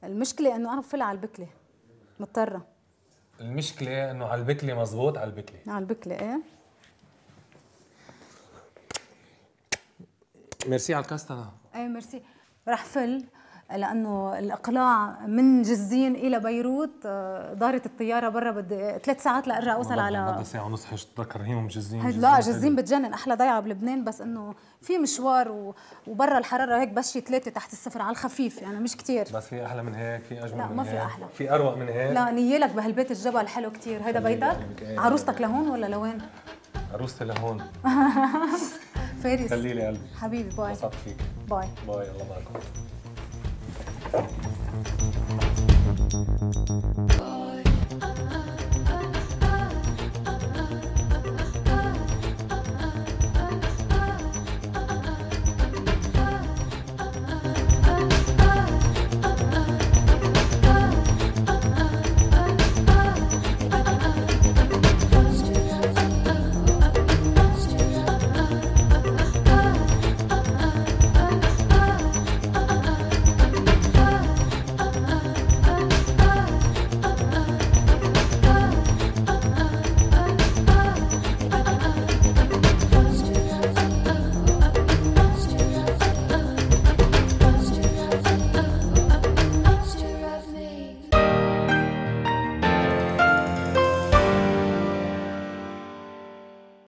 المشكله انه انا بفل على البكله مضطره المشكله انه على البكله مزبوط على البكله على البكله ايه ميرسي على الكاستنا ايه ميرسي رح فل لانه الاقلاع من جزين الى بيروت آه، دارت الطياره برا بدي ثلاث ساعات لارجع اوصل على بدها ساعه ونص حش تذكر هي جزين, جزين لا جزين بتجنن احلى ضيعه بلبنان بس انه في مشوار و... وبرا الحراره هيك بس شي ثلاثه تحت الصفر على الخفيف يعني مش كثير بس في احلى من هيك في اجمل لا من ما في احلى في اروق من هيك لا نيلك بهالبيت الجبل حلو كثير هيدا بيتك عروستك لهون ولا لوين؟ عروستي لهون فارس خلي لي قلبي حبيبي باي فيك باي باي الله معكم Thank you.